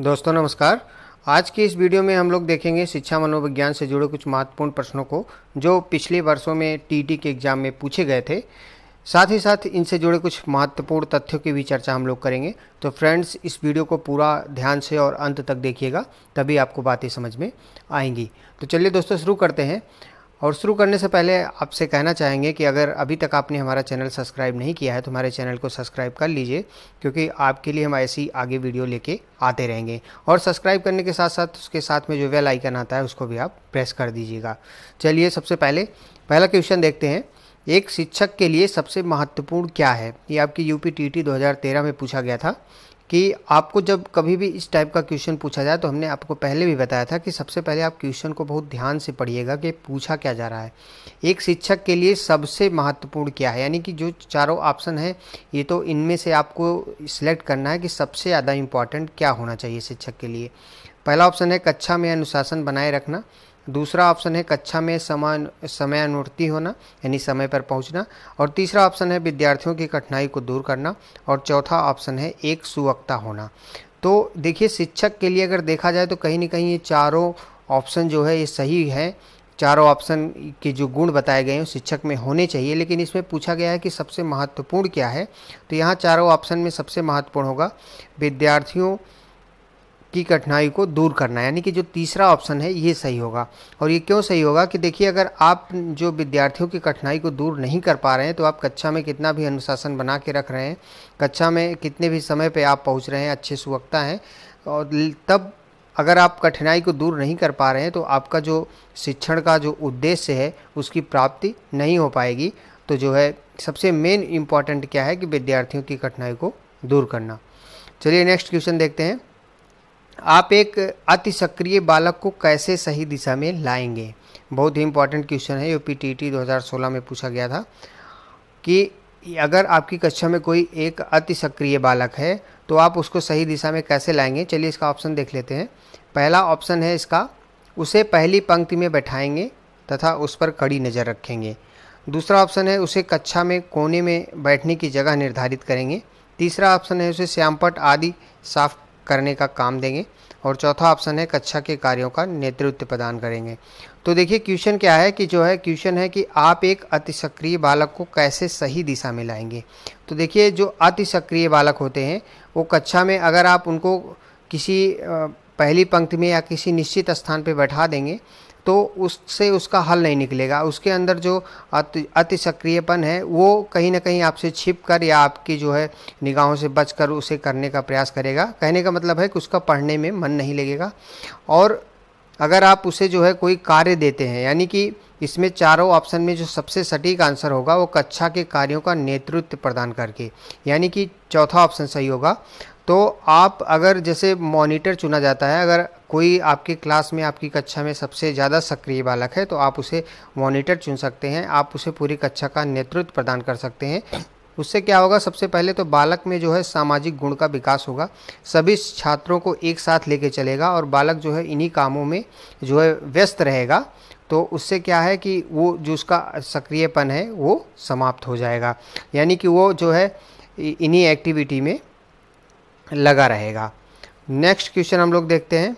दोस्तों नमस्कार आज की इस वीडियो में हम लोग देखेंगे शिक्षा मनोविज्ञान से जुड़े कुछ महत्वपूर्ण प्रश्नों को जो पिछले वर्षों में टीटी के एग्जाम में पूछे गए थे साथ ही साथ इनसे जुड़े कुछ महत्वपूर्ण तथ्यों की भी चर्चा हम लोग करेंगे तो फ्रेंड्स इस वीडियो को पूरा ध्यान से और अंत तक देखिएगा तभी आपको बातें समझ में आएंगी तो चलिए दोस्तों शुरू करते हैं और शुरू करने से पहले आपसे कहना चाहेंगे कि अगर अभी तक आपने हमारा चैनल सब्सक्राइब नहीं किया है तो हमारे चैनल को सब्सक्राइब कर लीजिए क्योंकि आपके लिए हम ऐसी आगे वीडियो लेके आते रहेंगे और सब्सक्राइब करने के साथ साथ उसके साथ में जो वेल आइकन आता है उसको भी आप प्रेस कर दीजिएगा चलिए सबसे पहले पहला क्वेश्चन देखते हैं एक शिक्षक के लिए सबसे महत्वपूर्ण क्या है ये आपकी यूपी टीटी में पूछा गया था कि आपको जब कभी भी इस टाइप का क्वेश्चन पूछा जाए तो हमने आपको पहले भी बताया था कि सबसे पहले आप क्वेश्चन को बहुत ध्यान से पढ़िएगा कि पूछा क्या जा रहा है एक शिक्षक के लिए सबसे महत्वपूर्ण क्या है यानी कि जो चारों ऑप्शन है ये तो इनमें से आपको सिलेक्ट करना है कि सबसे ज़्यादा इम्पॉर्टेंट क्या होना चाहिए शिक्षक के लिए पहला ऑप्शन है कक्षा में अनुशासन बनाए रखना दूसरा ऑप्शन है कक्षा में समान समयानुवर्ती होना यानी समय पर पहुंचना और तीसरा ऑप्शन है विद्यार्थियों की कठिनाई को दूर करना और चौथा ऑप्शन है एक सुवक्ता होना तो देखिए शिक्षक के लिए अगर देखा जाए तो कहीं ना कहीं ये चारों ऑप्शन जो है ये सही है चारों ऑप्शन के जो गुण बताए गए हैं शिक्षक में होने चाहिए लेकिन इसमें पूछा गया है कि सबसे महत्वपूर्ण क्या है तो यहाँ चारों ऑप्शन में सबसे महत्वपूर्ण होगा विद्यार्थियों की कठिनाई को दूर करना यानी कि जो तीसरा ऑप्शन है ये सही होगा और ये क्यों सही होगा कि देखिए अगर आप जो विद्यार्थियों की कठिनाई को दूर नहीं कर पा रहे हैं तो आप कक्षा में कितना भी अनुशासन बना के रख रहे हैं कक्षा में कितने भी समय पर आप पहुँच रहे हैं अच्छे सुवक्ता हैं और तब अगर आप कठिनाई को दूर नहीं कर पा रहे हैं तो आपका जो शिक्षण का जो उद्देश्य है उसकी प्राप्ति नहीं हो पाएगी तो जो है सबसे मेन इम्पॉर्टेंट क्या है कि विद्यार्थियों की कठिनाई को दूर करना चलिए नेक्स्ट क्वेश्चन देखते हैं आप एक अति सक्रिय बालक को कैसे सही दिशा में लाएंगे बहुत ही इंपॉर्टेंट क्वेश्चन है यू पी टी टी दो में पूछा गया था कि अगर आपकी कक्षा में कोई एक अति सक्रिय बालक है तो आप उसको सही दिशा में कैसे लाएंगे चलिए इसका ऑप्शन देख लेते हैं पहला ऑप्शन है इसका उसे पहली पंक्ति में बैठाएंगे तथा उस पर कड़ी नज़र रखेंगे दूसरा ऑप्शन है उसे कक्षा में कोने में बैठने की जगह निर्धारित करेंगे तीसरा ऑप्शन है उसे श्यामपट आदि साफ करने का काम देंगे और चौथा ऑप्शन है कक्षा के कार्यों का नेतृत्व प्रदान करेंगे तो देखिए क्वेश्चन क्या है कि जो है क्वेश्चन है कि आप एक अति सक्रिय बालक को कैसे सही दिशा में लाएंगे तो देखिए जो अति सक्रिय बालक होते हैं वो कक्षा में अगर आप उनको किसी पहली पंक्ति में या किसी निश्चित स्थान पर बैठा देंगे तो उससे उसका हल नहीं निकलेगा उसके अंदर जो अति अति सक्रियपन है वो कहीं ना कहीं आपसे छिप कर या आपकी जो है निगाहों से बच कर उसे करने का प्रयास करेगा कहने का मतलब है कि उसका पढ़ने में मन नहीं लगेगा और अगर आप उसे जो है कोई कार्य देते हैं यानी कि इसमें चारों ऑप्शन में जो सबसे सटीक आंसर होगा वो कक्षा के कार्यों का नेतृत्व प्रदान करके यानी कि चौथा ऑप्शन सही होगा तो आप अगर जैसे मॉनिटर चुना जाता है अगर कोई आपकी क्लास में आपकी कक्षा में सबसे ज़्यादा सक्रिय बालक है तो आप उसे मॉनिटर चुन सकते हैं आप उसे पूरी कक्षा का नेतृत्व प्रदान कर सकते हैं उससे क्या होगा सबसे पहले तो बालक में जो है सामाजिक गुण का विकास होगा सभी छात्रों को एक साथ लेके चलेगा और बालक जो है इन्हीं कामों में जो है व्यस्त रहेगा तो उससे क्या है कि वो जो उसका सक्रियपन है वो समाप्त हो जाएगा यानी कि वो जो है इन्हीं एक्टिविटी में लगा रहेगा नेक्स्ट क्वेश्चन हम लोग देखते हैं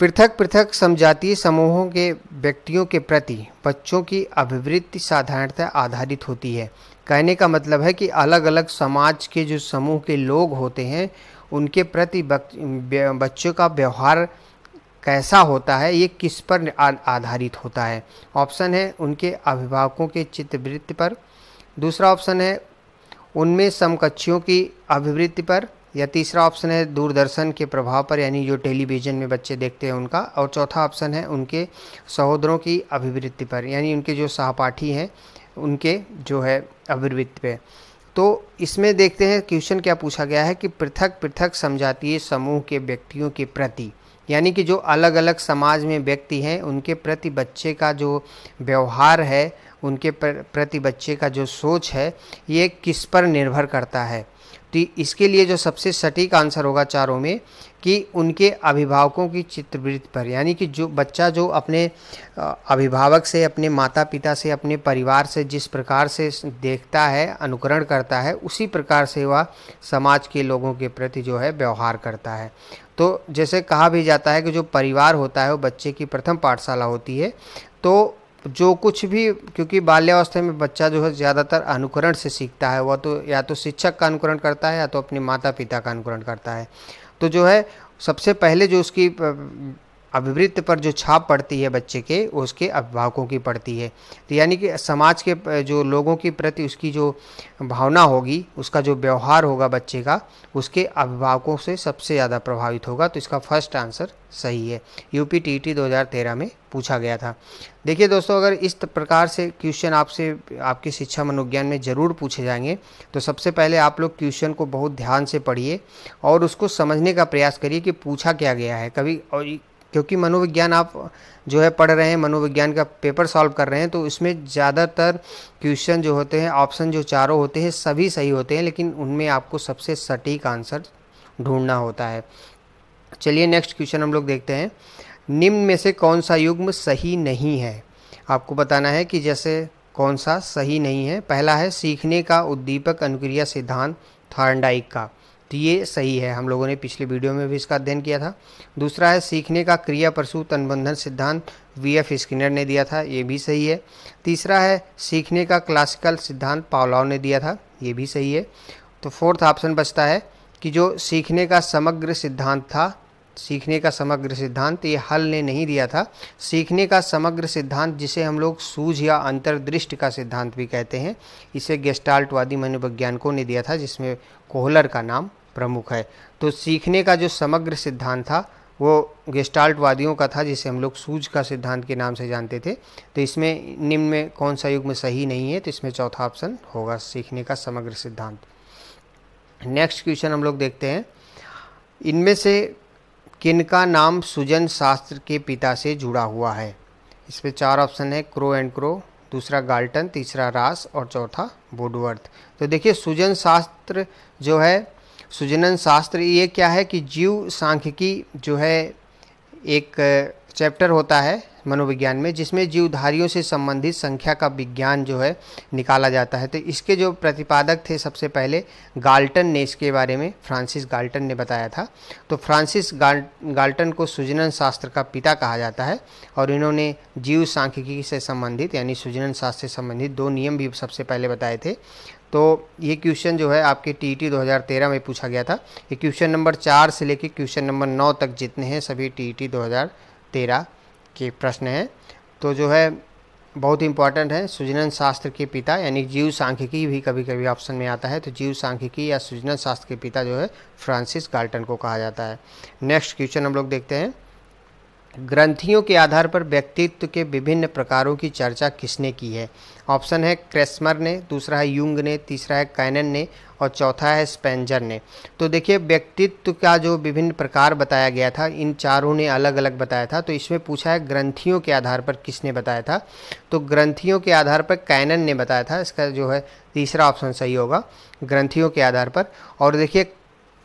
पृथक पृथक समजातीय समूहों के व्यक्तियों के प्रति बच्चों की अभिवृत्ति साधारणतः आधारित होती है कहने का मतलब है कि अलग अलग समाज के जो समूह के लोग होते हैं उनके प्रति बच्चों का व्यवहार कैसा होता है ये किस पर आधारित होता है ऑप्शन है उनके अभिभावकों के चित्तवृत्ति पर दूसरा ऑप्शन है उनमें समकक्षियों की अभिवृत्ति पर या तीसरा ऑप्शन है दूरदर्शन के प्रभाव पर यानी जो टेलीविज़न में बच्चे देखते हैं उनका और चौथा ऑप्शन है उनके सहोदरों की अभिवृत्ति पर यानी उनके जो सहपाठी हैं उनके जो है अभिवृत्ति पर तो इसमें देखते हैं क्वेश्चन क्या पूछा गया है कि पृथक पृथक समझातीय समूह के व्यक्तियों के प्रति यानी कि जो अलग अलग समाज में व्यक्ति हैं उनके प्रति बच्चे का जो व्यवहार है उनके प्रति बच्चे का जो सोच है ये किस पर निर्भर करता है तो इसके लिए जो सबसे सटीक आंसर होगा चारों में कि उनके अभिभावकों की चित्रवृत्ति पर यानी कि जो बच्चा जो अपने अभिभावक से अपने माता पिता से अपने परिवार से जिस प्रकार से देखता है अनुकरण करता है उसी प्रकार से वह समाज के लोगों के प्रति जो है व्यवहार करता है तो जैसे कहा भी जाता है कि जो परिवार होता है वो बच्चे की प्रथम पाठशाला होती है तो जो कुछ भी क्योंकि बाल्यावस्था में बच्चा जो है ज़्यादातर अनुकरण से सीखता है वह तो या तो शिक्षक का अनुकरण करता है या तो अपने माता पिता का अनुकरण करता है तो जो है सबसे पहले जो उसकी अभिवृत्त पर जो छाप पड़ती है बच्चे के उसके अभिभावकों की पड़ती है तो यानी कि समाज के जो लोगों के प्रति उसकी जो भावना होगी उसका जो व्यवहार होगा बच्चे का उसके अभिभावकों से सबसे ज़्यादा प्रभावित होगा तो इसका फर्स्ट आंसर सही है यूपी टी टी में पूछा गया था देखिए दोस्तों अगर इस प्रकार से क्वेश्चन आपसे आपके शिक्षा मनोज्ञान में ज़रूर पूछे जाएंगे तो सबसे पहले आप लोग क्वेश्चन को बहुत ध्यान से पढ़िए और उसको समझने का प्रयास करिए कि पूछा क्या गया है कभी और क्योंकि मनोविज्ञान आप जो है पढ़ रहे हैं मनोविज्ञान का पेपर सॉल्व कर रहे हैं तो इसमें ज़्यादातर क्वेश्चन जो होते हैं ऑप्शन जो चारों होते हैं सभी सही होते हैं लेकिन उनमें आपको सबसे सटीक आंसर ढूंढना होता है चलिए नेक्स्ट क्वेश्चन हम लोग देखते हैं निम्न में से कौन सा युग्म सही नहीं है आपको बताना है कि जैसे कौन सा सही नहीं है पहला है सीखने का उद्दीपक अनुक्रिया सिद्धांत थार्नडाइक का तो ये सही है हम लोगों ने पिछले वीडियो में भी इसका अध्ययन किया था दूसरा है सीखने का क्रिया प्रसू तनबंधन सिद्धांत वी एफ स्किनर ने दिया था ये भी सही है तीसरा है सीखने का क्लासिकल सिद्धांत पावलाव ने दिया था ये भी सही है तो फोर्थ ऑप्शन बचता है कि जो सीखने का समग्र सिद्धांत था सीखने का समग्र सिद्धांत ये हल ने नहीं दिया था सीखने का समग्र सिद्धांत जिसे हम लोग सूझ या अंतर्दृष्टि का सिद्धांत भी कहते हैं इसे गेस्टाल्टवादी मनोवैज्ञानिकों ने दिया था जिसमें कोहलर का नाम प्रमुख है तो सीखने का जो समग्र सिद्धांत था वो गेस्टाल्टवादियों का था जिसे हम लोग सूझ का सिद्धांत के नाम से जानते थे तो इसमें निम्न में कौन सा युग में सही नहीं है तो इसमें चौथा ऑप्शन होगा सीखने का समग्र सिद्धांत नेक्स्ट क्वेश्चन हम लोग देखते हैं इनमें से किनका नाम सुजन शास्त्र के पिता से जुड़ा हुआ है इसमें चार ऑप्शन है क्रो एंड क्रो दूसरा गाल्टन तीसरा रास और चौथा बुडवर्थ तो देखिए सुजन शास्त्र जो है सुजनन शास्त्र ये क्या है कि जीव सांख्यिकी जो है एक चैप्टर होता है मनोविज्ञान में जिसमें जीवधारियों से संबंधित संख्या का विज्ञान जो है निकाला जाता है तो इसके जो प्रतिपादक थे सबसे पहले गाल्टन ने इसके बारे में फ्रांसिस गाल्टन ने बताया था तो फ्रांसिस गाल गाल्टन को सुजनन शास्त्र का पिता कहा जाता है और इन्होंने जीव सांख्यिकी से संबंधित यानी सुजनन शास्त्र से संबंधित दो नियम भी सबसे पहले बताए थे तो ये क्वेश्चन जो है आपके टी 2013 में पूछा गया था ये क्वेश्चन नंबर चार से लेकर क्वेश्चन नंबर नौ तक जितने हैं सभी टी 2013 के प्रश्न हैं तो जो है बहुत इंपॉर्टेंट है सुजनन शास्त्र के पिता यानी जीव सांख्यिकी भी कभी कभी ऑप्शन में आता है तो जीव सांख्यिकी या सुजनन शास्त्र के पिता जो है फ्रांसिस गार्टन को कहा जाता है नेक्स्ट क्वेश्चन हम लोग देखते हैं ग्रंथियों के आधार पर व्यक्तित्व के विभिन्न प्रकारों की चर्चा किसने की है ऑप्शन है क्रेस्मर ने दूसरा है युंग ने तीसरा है कैनन ने और चौथा है स्पेंजर ने तो देखिए व्यक्तित्व का जो विभिन्न प्रकार बताया गया था इन चारों ने अलग अलग बताया था तो इसमें पूछा है ग्रंथियों के आधार पर किसने बताया था तो ग्रंथियों के आधार पर कैनन ने बताया था इसका जो है तीसरा ऑप्शन सही होगा ग्रंथियों के आधार पर और देखिए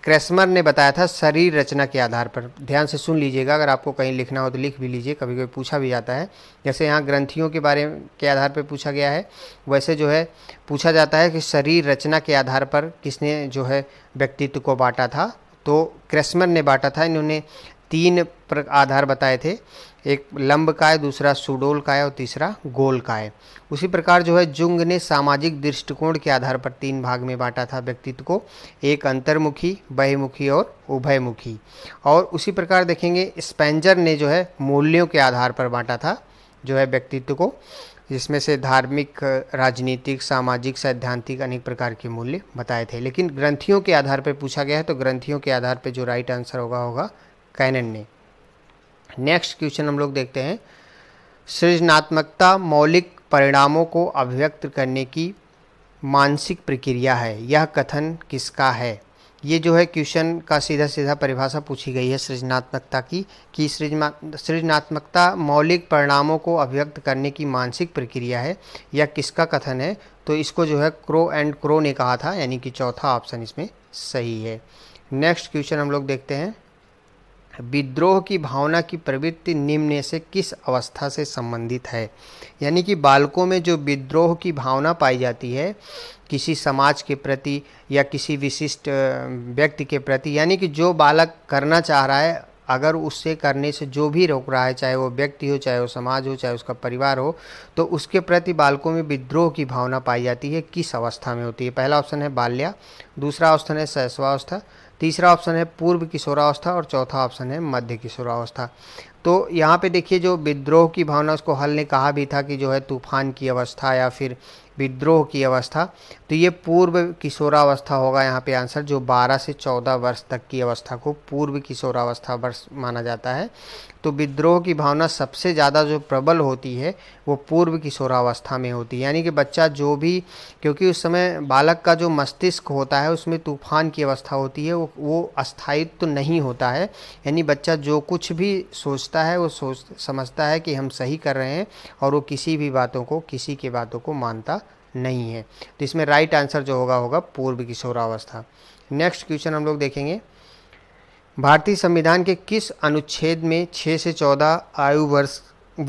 क्रेस्मर ने बताया था शरीर रचना के आधार पर ध्यान से सुन लीजिएगा अगर आपको कहीं लिखना हो तो लिख भी लीजिए कभी कभी पूछा भी जाता है जैसे यहाँ ग्रंथियों के बारे के आधार पर पूछा गया है वैसे जो है पूछा जाता है कि शरीर रचना के आधार पर किसने जो है व्यक्तित्व को बांटा था तो क्रेस्मर ने बांटा था इन्होंने तीन आधार बताए थे एक लंब काय दूसरा सुडोल काय और तीसरा गोल काय उसी प्रकार जो है जुंग ने सामाजिक दृष्टिकोण के आधार पर तीन भाग में बांटा था व्यक्तित्व को एक अंतर्मुखी बहिमुखी और उभयमुखी और उसी प्रकार देखेंगे स्पेंजर ने जो है मूल्यों के आधार पर बांटा था जो है व्यक्तित्व को जिसमें से धार्मिक राजनीतिक सामाजिक सैद्धांतिक अनेक प्रकार के मूल्य बताए थे लेकिन ग्रंथियों के आधार पर पूछा गया है तो ग्रंथियों के आधार पर जो राइट आंसर होगा होगा कैनन ने नेक्स्ट क्वेश्चन हम लोग देखते हैं सृजनात्मकता मौलिक परिणामों को अभिव्यक्त करने की मानसिक प्रक्रिया है यह कथन किसका है ये जो है क्वेश्चन का सीधा सीधा परिभाषा पूछी गई है सृजनात्मकता की कि सृजना सृजनात्मकता मौलिक परिणामों को अभिव्यक्त करने की मानसिक प्रक्रिया है या किसका कथन है तो इसको जो है क्रो एंड क्रो ने कहा था यानी कि चौथा ऑप्शन इसमें सही है नेक्स्ट क्वेश्चन हम लोग देखते हैं विद्रोह की भावना की प्रवृत्ति निम्न से किस अवस्था से संबंधित है यानी कि बालकों में जो विद्रोह की भावना पाई जाती है किसी समाज के प्रति या किसी विशिष्ट व्यक्ति के प्रति यानी कि जो बालक करना चाह रहा है अगर उससे करने से जो भी रोक रहा है चाहे वो व्यक्ति हो चाहे वो समाज हो चाहे उसका परिवार हो तो उसके प्रति बालकों में विद्रोह की भावना पाई जाती है किस अवस्था में होती है पहला ऑप्शन है बाल्या दूसरा ऑप्शन है सहस्वावस्था तीसरा ऑप्शन है पूर्व किशोरावस्था और चौथा ऑप्शन है मध्य किशोरावस्था तो यहाँ पे देखिए जो विद्रोह की भावना उसको हल ने कहा भी था कि जो है तूफान की अवस्था या फिर विद्रोह की अवस्था तो ये पूर्व किशोरावस्था होगा यहाँ पे आंसर जो 12 से 14 वर्ष तक की अवस्था को पूर्व किशोरावस्था वर्ष माना जाता है तो विद्रोह की भावना सबसे ज़्यादा जो प्रबल होती है वो पूर्व किशोरावस्था में होती है यानी कि बच्चा जो भी क्योंकि उस समय बालक का जो मस्तिष्क होता है उसमें तूफान की अवस्था होती है वो वो अस्थायित्व तो नहीं होता है यानी बच्चा जो कुछ भी सोचता है वो सोच समझता है कि हम सही कर रहे हैं और वो किसी भी बातों को किसी की बातों को मानता नहीं है तो इसमें राइट आंसर जो होगा होगा पूर्व किशोरावस्था नेक्स्ट क्वेश्चन हम लोग देखेंगे भारतीय संविधान के किस अनुच्छेद में 6 से 14 आयु वर्ष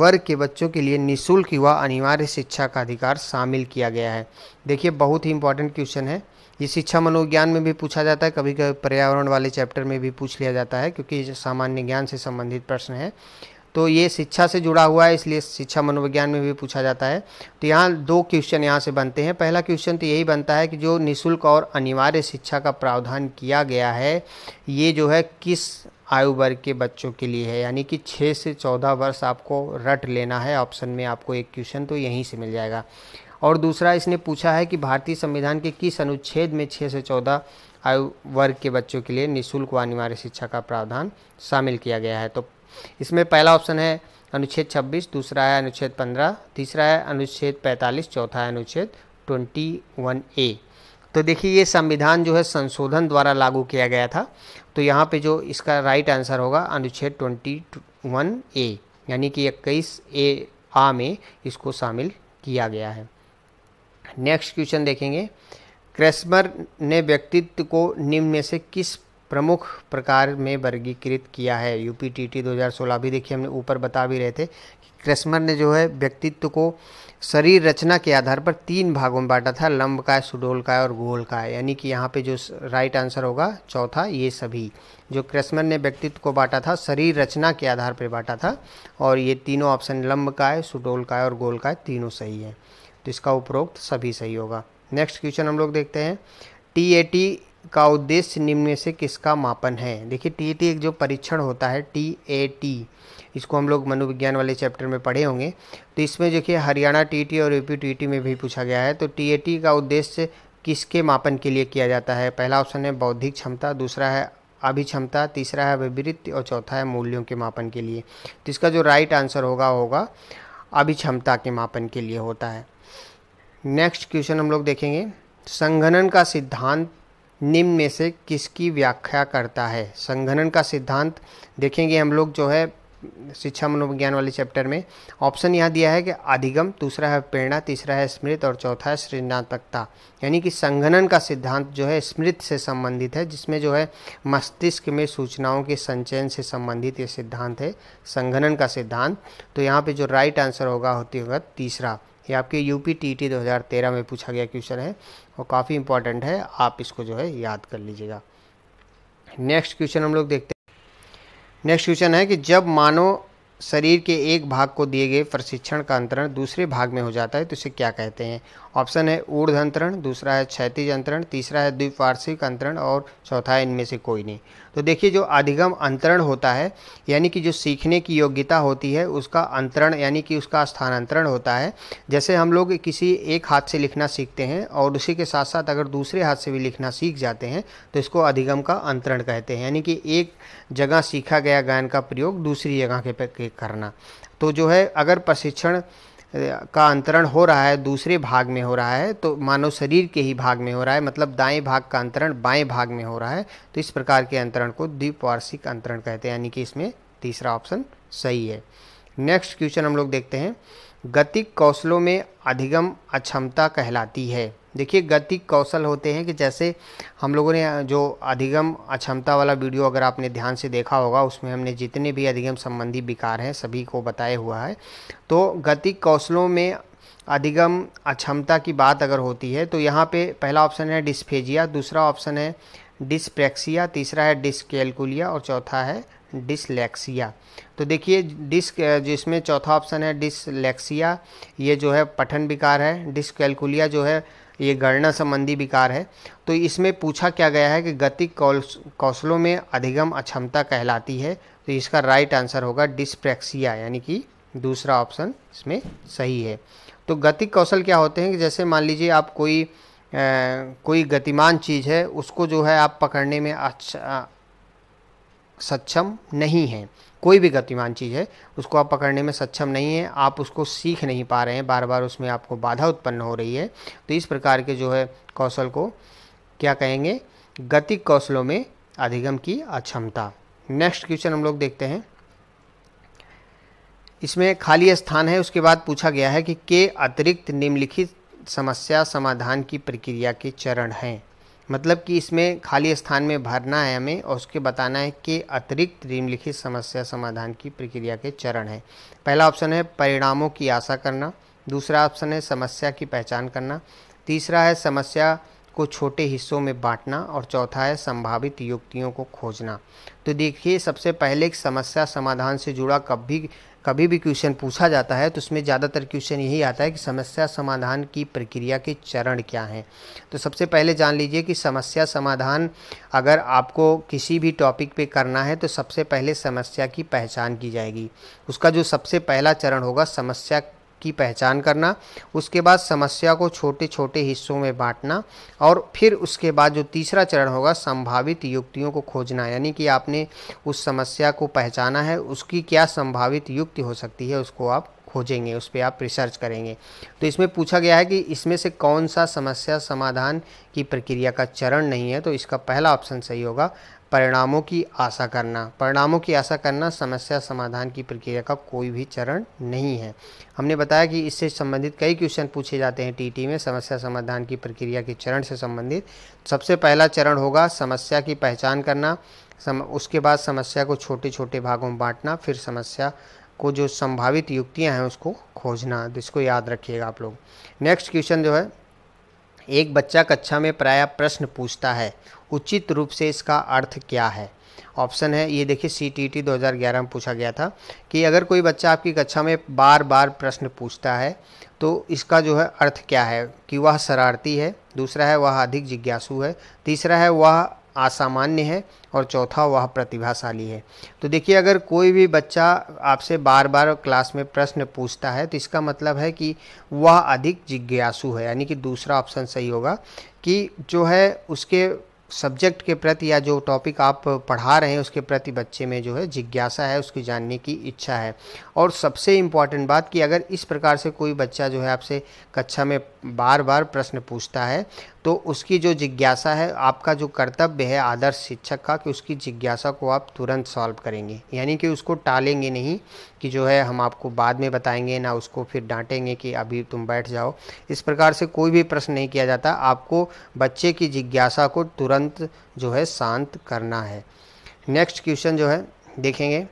वर्ग के बच्चों के लिए निशुल्क युवा अनिवार्य शिक्षा का अधिकार शामिल किया गया है देखिए बहुत ही इंपॉर्टेंट क्वेश्चन है ये शिक्षा मनोविज्ञान में भी पूछा जाता है कभी कभी पर्यावरण वाले चैप्टर में भी पूछ लिया जाता है क्योंकि सामान्य ज्ञान से संबंधित प्रश्न है तो ये शिक्षा से जुड़ा हुआ है इसलिए शिक्षा मनोविज्ञान में भी पूछा जाता है तो यहाँ दो क्वेश्चन यहाँ से बनते हैं पहला क्वेश्चन तो यही बनता है कि जो निशुल्क और अनिवार्य शिक्षा का प्रावधान किया गया है ये जो है किस आयु वर्ग के बच्चों के लिए है यानी कि छः से चौदह वर्ष आपको रट लेना है ऑप्शन में आपको एक क्वेश्चन तो यहीं से मिल जाएगा और दूसरा इसने पूछा है कि भारतीय संविधान के किस अनुच्छेद में छः से चौदह आयु वर्ग के बच्चों के लिए निःशुल्क व अनिवार्य शिक्षा का प्रावधान शामिल किया गया है तो इसमें पहला ऑप्शन है अनुच्छेद 26 दूसरा है अनुच्छेद 15 तीसरा है अनुच्छेद 45 चौथा है अनुच्छेद 21 ए तो देखिए ये संविधान जो है संशोधन द्वारा लागू किया गया था तो यहाँ पे जो इसका राइट आंसर होगा अनुच्छेद 21 ए यानी कि इक्कीस ए आ में इसको शामिल किया गया है नेक्स्ट क्वेश्चन देखेंगे क्रेस्मर ने व्यक्तित्व को निम्न में से किस प्रमुख प्रकार में वर्गीकृत किया है यू पी टी टी दो हज़ार सोलह भी देखिए हमने ऊपर बता भी रहे थे कि क्रेस्मर ने जो है व्यक्तित्व को शरीर रचना के आधार पर तीन भागों में बांटा था लंब काय सुडोल काय और गोल काय यानी कि यहाँ पे जो राइट आंसर होगा चौथा ये सभी जो क्रेस्मर ने व्यक्तित्व को बांटा था शरीर रचना के आधार पर बांटा था और ये तीनों ऑप्शन लंब काय सुडोल काय और गोल काय तीनों सही है तो इसका उपरोक्त सभी सही होगा नेक्स्ट क्वेश्चन हम लोग देखते हैं टी ए टी का उद्देश्य निम्न में से किसका मापन है देखिए टी टी एक जो परीक्षण होता है टी ए टी इसको हम लोग मनोविज्ञान वाले चैप्टर में पढ़े होंगे तो इसमें देखिए हरियाणा टी टी और यूपी टी टी में भी पूछा गया है तो टी ए टी का उद्देश्य किसके मापन के लिए किया जाता है पहला ऑप्शन है बौद्धिक क्षमता दूसरा है अभिक्षमता तीसरा है विवृत्त और चौथा है मूल्यों के मापन के लिए तो इसका जो राइट आंसर होगा होगा अभिक्षमता के मापन के लिए होता है नेक्स्ट क्वेश्चन हम लोग देखेंगे संघनन का सिद्धांत निम्न में से किसकी व्याख्या करता है संघनन का सिद्धांत देखेंगे हम लोग जो है शिक्षा मनोविज्ञान वाले चैप्टर में ऑप्शन यहाँ दिया है कि अधिगम दूसरा है प्रेरणा तीसरा है स्मृत और चौथा है सृजनात्मकता यानी कि संघनन का सिद्धांत जो है स्मृत से संबंधित है जिसमें जो है मस्तिष्क में सूचनाओं के संचयन से संबंधित ये सिद्धांत है संघनन का सिद्धांत तो यहाँ पे जो राइट आंसर होगा होती होगा तीसरा ये आपके यूपी टीटी 2013 में पूछा गया क्वेश्चन है वो काफ़ी इंपॉर्टेंट है आप इसको जो है याद कर लीजिएगा नेक्स्ट क्वेश्चन हम लोग देखते हैं नेक्स्ट क्वेश्चन है कि जब मानव शरीर के एक भाग को दिए गए प्रशिक्षण का अंतरण दूसरे भाग में हो जाता है तो इसे क्या कहते हैं ऑप्शन है ऊर्ध अंतरण दूसरा है क्षैतिज अंतरण तीसरा है द्विपार्षिक अंतरण और चौथा है इनमें से कोई नहीं तो देखिए जो अधिगम अंतरण होता है यानी कि जो सीखने की योग्यता होती है उसका अंतरण यानी कि उसका स्थानांतरण होता है जैसे हम लोग किसी एक हाथ से लिखना सीखते हैं और उसी के साथ साथ अगर दूसरे हाथ से भी लिखना सीख जाते हैं तो इसको अधिगम का अंतरण कहते हैं यानी कि एक जगह सीखा गया गायन का प्रयोग दूसरी जगह के करना तो जो है अगर प्रशिक्षण का अंतरण हो रहा है दूसरे भाग में हो रहा है तो मानव शरीर के ही भाग में हो रहा है मतलब दाएं भाग का अंतरण बाएं भाग में हो रहा है तो इस प्रकार के अंतरण को द्विपार्श्विक अंतरण कहते हैं यानी कि इसमें तीसरा ऑप्शन सही है नेक्स्ट क्वेश्चन हम लोग देखते हैं गतिक कौशलों में अधिगम अक्षमता कहलाती है देखिए गतिक कौशल होते हैं कि जैसे हम लोगों ने जो अधिगम अक्षमता वाला वीडियो अगर आपने ध्यान से देखा होगा उसमें हमने जितने भी अधिगम संबंधी विकार हैं सभी को बताया हुआ है तो गतिक कौशलों में अधिगम अक्षमता की बात अगर होती है तो यहाँ पे पहला ऑप्शन है डिस्फेजिया दूसरा ऑप्शन है डिस्प्रेक्सिया तीसरा है डिस्केलकुलिया और चौथा है डिसलेक्सिया तो देखिए डिस्क जिसमें चौथा ऑप्शन है डिसलेक्सिया ये जो है पठन विकार है डिस्केलकुलिया जो है ये गणना संबंधी विकार है तो इसमें पूछा क्या गया है कि गति कौशलों में अधिगम अक्षमता कहलाती है तो इसका राइट आंसर होगा डिस्प्रेक्सिया यानी कि दूसरा ऑप्शन इसमें सही है तो गतिक कौशल क्या होते हैं कि जैसे मान लीजिए आप कोई आ, कोई गतिमान चीज़ है उसको जो है आप पकड़ने में अच्छा सक्षम नहीं हैं कोई भी गतिमान चीज़ है उसको आप पकड़ने में सक्षम नहीं है आप उसको सीख नहीं पा रहे हैं बार बार उसमें आपको बाधा उत्पन्न हो रही है तो इस प्रकार के जो है कौशल को क्या कहेंगे गतिक कौशलों में अधिगम की अक्षमता नेक्स्ट क्वेश्चन हम लोग देखते हैं इसमें खाली स्थान है उसके बाद पूछा गया है कि के अतिरिक्त निम्नलिखित समस्या समाधान की प्रक्रिया के चरण हैं मतलब कि इसमें खाली स्थान में भरना है हमें और उसके बताना है कि अतिरिक्त निम्नलिखित समस्या समाधान की प्रक्रिया के चरण है पहला ऑप्शन है परिणामों की आशा करना दूसरा ऑप्शन है समस्या की पहचान करना तीसरा है समस्या को छोटे हिस्सों में बांटना और चौथा है संभावित युक्तियों को खोजना तो देखिए सबसे पहले एक समस्या समाधान से जुड़ा कभी कभी भी क्वेश्चन पूछा जाता है तो उसमें ज़्यादातर क्वेश्चन यही आता है कि समस्या समाधान की प्रक्रिया के चरण क्या हैं तो सबसे पहले जान लीजिए कि समस्या समाधान अगर आपको किसी भी टॉपिक पे करना है तो सबसे पहले समस्या की पहचान की जाएगी उसका जो सबसे पहला चरण होगा समस्या की पहचान करना उसके बाद समस्या को छोटे छोटे हिस्सों में बांटना और फिर उसके बाद जो तीसरा चरण होगा संभावित युक्तियों को खोजना यानी कि आपने उस समस्या को पहचाना है उसकी क्या संभावित युक्ति हो सकती है उसको आप खोजेंगे उस पर आप रिसर्च करेंगे तो इसमें पूछा गया है कि इसमें से कौन सा समस्या समाधान की प्रक्रिया का चरण नहीं है तो इसका पहला ऑप्शन सही होगा परिणामों की आशा करना परिणामों की आशा करना समस्या समाधान की प्रक्रिया का कोई भी चरण नहीं है हमने बताया कि इससे संबंधित कई क्वेश्चन पूछे जाते हैं टीटी में समस्या समाधान की प्रक्रिया के चरण से संबंधित सबसे पहला चरण होगा समस्या की पहचान करना सम, उसके बाद समस्या को छोटे छोटे भागों में बांटना फिर समस्या को जो संभावित युक्तियाँ हैं उसको खोजना जिसको तो याद रखिएगा आप लोग नेक्स्ट क्वेश्चन जो है एक बच्चा कक्षा में प्राय प्रश्न पूछता है उचित रूप से इसका अर्थ क्या है ऑप्शन है ये देखिए सी टी टी दो में पूछा गया था कि अगर कोई बच्चा आपकी कक्षा में बार बार प्रश्न पूछता है तो इसका जो है अर्थ क्या है कि वह शरारती है दूसरा है वह अधिक जिज्ञासु है तीसरा है वह असामान्य है और चौथा वह प्रतिभाशाली है तो देखिए अगर कोई भी बच्चा आपसे बार बार क्लास में प्रश्न पूछता है तो इसका मतलब है कि वह अधिक जिज्ञासु है यानी कि दूसरा ऑप्शन सही होगा कि जो है उसके सब्जेक्ट के प्रति या जो टॉपिक आप पढ़ा रहे हैं उसके प्रति बच्चे में जो है जिज्ञासा है उसकी जानने की इच्छा है और सबसे इम्पॉर्टेंट बात कि अगर इस प्रकार से कोई बच्चा जो है आपसे कक्षा में बार बार प्रश्न पूछता है तो उसकी जो जिज्ञासा है आपका जो कर्तव्य है आदर्श शिक्षक का कि उसकी जिज्ञासा को आप तुरंत सॉल्व करेंगे यानी कि उसको टालेंगे नहीं कि जो है हम आपको बाद में बताएंगे ना उसको फिर डांटेंगे कि अभी तुम बैठ जाओ इस प्रकार से कोई भी प्रश्न नहीं किया जाता आपको बच्चे की जिज्ञासा को तुरंत जो है शांत करना है नेक्स्ट क्वेश्चन जो है देखेंगे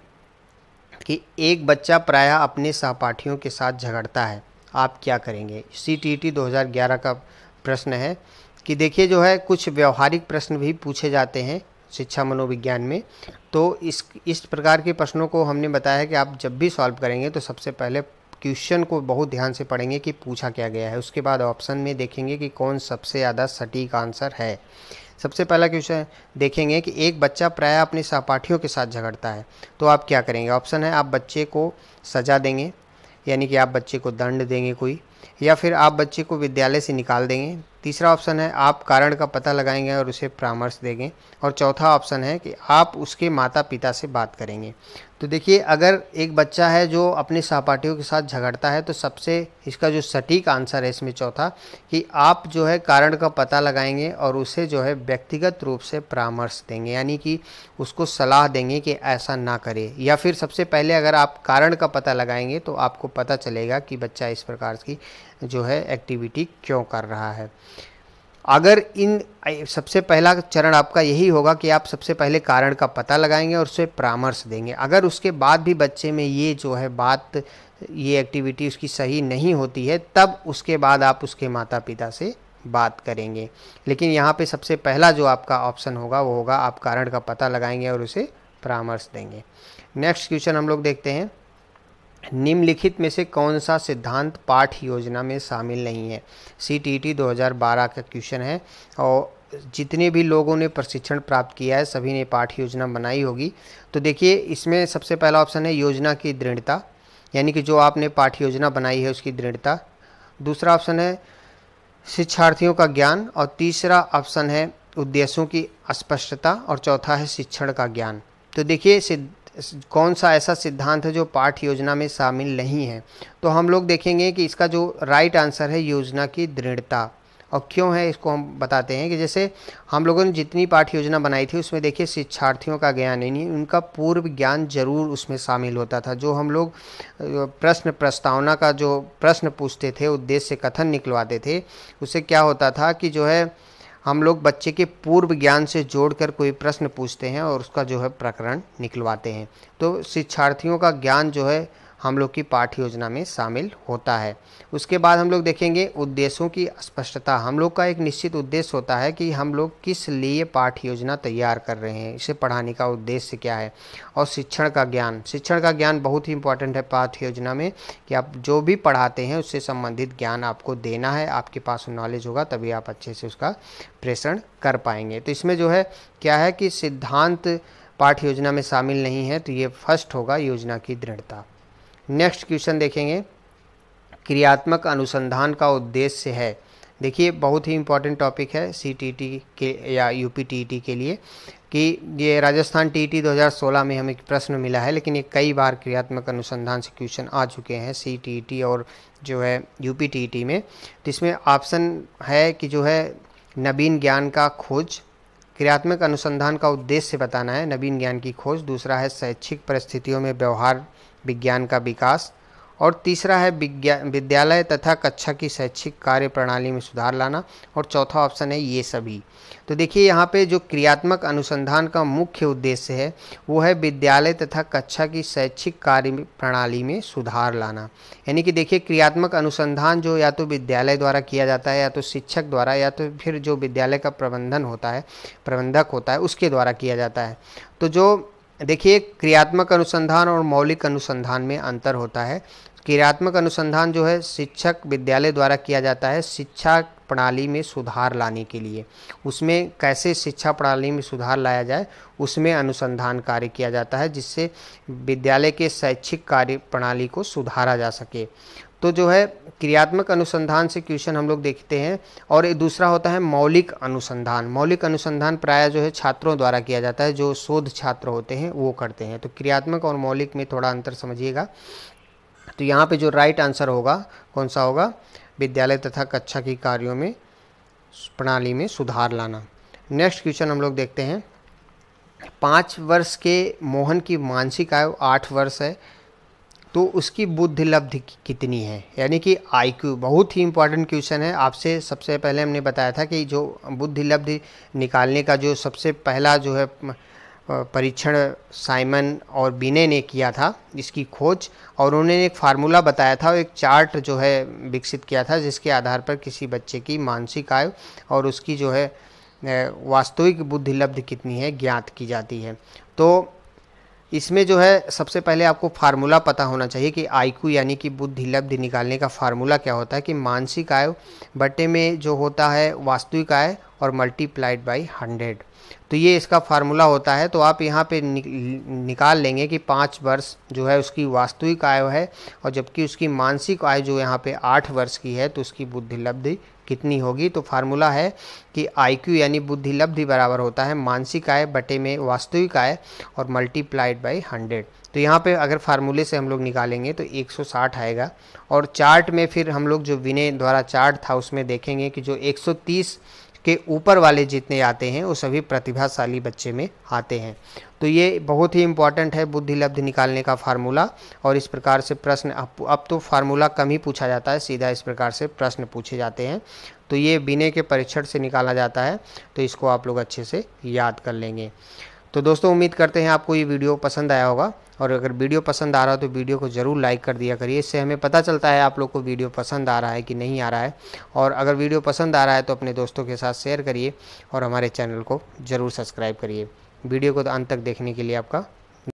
कि एक बच्चा प्रायः अपने सहपाठियों के साथ झगड़ता है आप क्या करेंगे सी टी टी ग्यारह का प्रश्न है कि देखिए जो है कुछ व्यवहारिक प्रश्न भी पूछे जाते हैं शिक्षा मनोविज्ञान में तो इस इस प्रकार के प्रश्नों को हमने बताया है कि आप जब भी सॉल्व करेंगे तो सबसे पहले क्वेश्चन को बहुत ध्यान से पढ़ेंगे कि पूछा क्या गया है उसके बाद ऑप्शन में देखेंगे कि कौन सबसे ज़्यादा सटीक आंसर है सबसे पहला क्वेश्चन देखेंगे कि एक बच्चा प्राय अपने सहपाठियों के साथ झगड़ता है तो आप क्या करेंगे ऑप्शन है आप बच्चे को सजा देंगे यानी कि आप बच्चे को दंड देंगे कोई या फिर आप बच्चे को विद्यालय से निकाल देंगे तीसरा ऑप्शन है आप कारण का पता लगाएंगे और उसे परामर्श देंगे और चौथा ऑप्शन है कि आप उसके माता पिता से बात करेंगे तो देखिए अगर एक बच्चा है जो अपने सहपाठियों के साथ झगड़ता है तो सबसे इसका जो सटीक आंसर है इसमें चौथा कि आप जो है कारण का पता लगाएंगे और उसे जो है व्यक्तिगत रूप से परामर्श देंगे यानी कि उसको सलाह देंगे कि ऐसा ना करे या फिर सबसे पहले अगर आप कारण का पता लगाएंगे तो आपको पता चलेगा कि बच्चा इस प्रकार की जो है एक्टिविटी क्यों कर रहा है अगर इन सबसे पहला चरण आपका यही होगा कि आप सबसे पहले कारण का पता लगाएंगे और उसे परामर्श देंगे अगर उसके बाद भी बच्चे में ये जो है बात ये एक्टिविटी उसकी सही नहीं होती है तब उसके बाद आप उसके माता पिता से बात करेंगे लेकिन यहाँ पे सबसे पहला जो आपका ऑप्शन होगा वो होगा आप कारण का पता लगाएंगे और उसे परामर्श देंगे नेक्स्ट क्वेश्चन हम लोग देखते हैं निम्नलिखित में से कौन सा सिद्धांत पाठ योजना में शामिल नहीं है सी टी टी दो का क्वेश्चन है और जितने भी लोगों ने प्रशिक्षण प्राप्त किया है सभी ने पाठ योजना बनाई होगी तो देखिए इसमें सबसे पहला ऑप्शन है योजना की दृढ़ता यानी कि जो आपने पाठ योजना बनाई है उसकी दृढ़ता दूसरा ऑप्शन है शिक्षार्थियों का ज्ञान और तीसरा ऑप्शन है उद्देश्यों की स्पष्टता और चौथा है शिक्षण का ज्ञान तो देखिए कौन सा ऐसा सिद्धांत है जो पाठ योजना में शामिल नहीं है तो हम लोग देखेंगे कि इसका जो राइट आंसर है योजना की दृढ़ता और क्यों है इसको हम बताते हैं कि जैसे हम लोगों ने जितनी पाठ योजना बनाई थी उसमें देखिए शिक्षार्थियों का ज्ञान ही नहीं उनका पूर्व ज्ञान जरूर उसमें शामिल होता था जो हम लोग प्रश्न प्रस्तावना का जो प्रश्न पूछते थे उद्देश्य कथन निकलवाते थे उससे क्या होता था कि जो है हम लोग बच्चे के पूर्व ज्ञान से जोड़कर कोई प्रश्न पूछते हैं और उसका जो है प्रकरण निकलवाते हैं तो शिक्षार्थियों का ज्ञान जो है हम लोग की पाठ योजना में शामिल होता है उसके बाद हम लोग देखेंगे उद्देश्यों की स्पष्टता हम लोग का एक निश्चित उद्देश्य होता है कि हम लोग किस लिए पाठ योजना तैयार कर रहे हैं इसे पढ़ाने का उद्देश्य क्या है और शिक्षण का ज्ञान शिक्षण का ज्ञान बहुत ही इंपॉर्टेंट है पाठ योजना में कि आप जो भी पढ़ाते हैं उससे संबंधित ज्ञान आपको देना है आपके पास नॉलेज होगा तभी आप अच्छे से उसका प्रेषण कर पाएंगे तो इसमें जो है क्या है कि सिद्धांत पाठ योजना में शामिल नहीं है तो ये फर्स्ट होगा योजना की दृढ़ता नेक्स्ट क्वेश्चन देखेंगे क्रियात्मक अनुसंधान का उद्देश्य है देखिए बहुत ही इंपॉर्टेंट टॉपिक है सी के या यू पी e के लिए कि ये राजस्थान टी टी 2016 में हमें प्रश्न मिला है लेकिन ये कई बार क्रियात्मक अनुसंधान से क्वेश्चन आ चुके हैं सी टी टी और जो है यू पी टी टी में तो इसमें ऑप्शन है कि जो है नवीन ज्ञान का खोज क्रियात्मक अनुसंधान का उद्देश्य बताना है नवीन ज्ञान की खोज दूसरा है शैक्षिक परिस्थितियों में व्यवहार विज्ञान का विकास और तीसरा है विद्यालय तथा कक्षा की शैक्षिक कार्य प्रणाली में सुधार लाना और चौथा ऑप्शन है ये सभी तो देखिए यहाँ पे जो क्रियात्मक अनुसंधान का मुख्य उद्देश्य है वो है विद्यालय तथा कक्षा की शैक्षिक कार्य प्रणाली में सुधार लाना यानी कि देखिए क्रियात्मक अनुसंधान जो या तो विद्यालय द्वारा किया जाता है या तो शिक्षक द्वारा या तो फिर जो विद्यालय का प्रबंधन होता है प्रबंधक होता है उसके द्वारा किया जाता है तो जो देखिए क्रियात्मक अनुसंधान और मौलिक अनुसंधान में अंतर होता है क्रियात्मक अनुसंधान जो है शिक्षक विद्यालय द्वारा किया जाता है शिक्षा प्रणाली में सुधार लाने के लिए उसमें कैसे शिक्षा प्रणाली में सुधार लाया जाए उसमें अनुसंधान कार्य किया जाता है जिससे विद्यालय के शैक्षिक कार्य प्रणाली को सुधारा जा सके तो जो है क्रियात्मक अनुसंधान से क्वेश्चन हम लोग देखते हैं और एक दूसरा होता है मौलिक अनुसंधान मौलिक अनुसंधान प्राय जो है छात्रों द्वारा किया जाता है जो शोध छात्र होते हैं वो करते हैं तो क्रियात्मक और मौलिक में थोड़ा अंतर समझिएगा तो यहाँ पे जो राइट आंसर होगा कौन सा होगा विद्यालय तथा कक्षा की कार्यों में प्रणाली में सुधार लाना नेक्स्ट क्वेश्चन हम लोग देखते हैं पाँच वर्ष के मोहन की मानसिक आयु आठ वर्ष है तो उसकी बुद्धि लब्धि कितनी है यानी कि आईक्यू बहुत ही इंपॉर्टेंट क्वेश्चन है आपसे सबसे पहले हमने बताया था कि जो बुद्धि लब्धि निकालने का जो सबसे पहला जो है परीक्षण साइमन और बिने ने किया था इसकी खोज और उन्होंने एक फार्मूला बताया था और एक चार्ट जो है विकसित किया था जिसके आधार पर किसी बच्चे की मानसिक आयु और उसकी जो है वास्तविक बुद्धि लब्ध कितनी है ज्ञात की जाती है तो इसमें जो है सबसे पहले आपको फार्मूला पता होना चाहिए कि आईक्यू यानी कि बुद्धि लब्धि निकालने का फार्मूला क्या होता है कि मानसिक आय बटे में जो होता है वास्तविक आय और मल्टीप्लाइड बाई हंड्रेड तो ये इसका फार्मूला होता है तो आप यहाँ पे निकाल लेंगे कि पाँच वर्ष जो है उसकी वास्तविक आय है और जबकि उसकी मानसिक आय जो यहाँ पर आठ वर्ष की है तो उसकी बुद्धि लब्धि कितनी होगी तो फार्मूला है कि आई यानी बुद्धि लब्धि बराबर होता है मानसिक आय बटे में वास्तविक आय और मल्टीप्लाइड बाई हंड्रेड तो यहाँ पे अगर फार्मूले से हम लोग निकालेंगे तो 160 आएगा और चार्ट में फिर हम लोग जो विनय द्वारा चार्ट था उसमें देखेंगे कि जो के ऊपर वाले जितने आते हैं वो सभी प्रतिभाशाली बच्चे में आते हैं तो ये बहुत ही इम्पॉर्टेंट है बुद्धि लब्ध निकालने का फार्मूला और इस प्रकार से प्रश्न अब अब तो फार्मूला कम ही पूछा जाता है सीधा इस प्रकार से प्रश्न पूछे जाते हैं तो ये बिने के परीक्षण से निकाला जाता है तो इसको आप लोग अच्छे से याद कर लेंगे तो दोस्तों उम्मीद करते हैं आपको ये वीडियो पसंद आया होगा और अगर वीडियो पसंद आ रहा हो तो वीडियो को ज़रूर लाइक कर दिया करिए इससे हमें पता चलता है आप लोग को वीडियो पसंद आ रहा है कि नहीं आ रहा है और अगर वीडियो पसंद आ रहा है तो अपने दोस्तों के साथ शेयर करिए और हमारे चैनल को ज़रूर सब्सक्राइब करिए वीडियो को तो अंत तक देखने के लिए आपका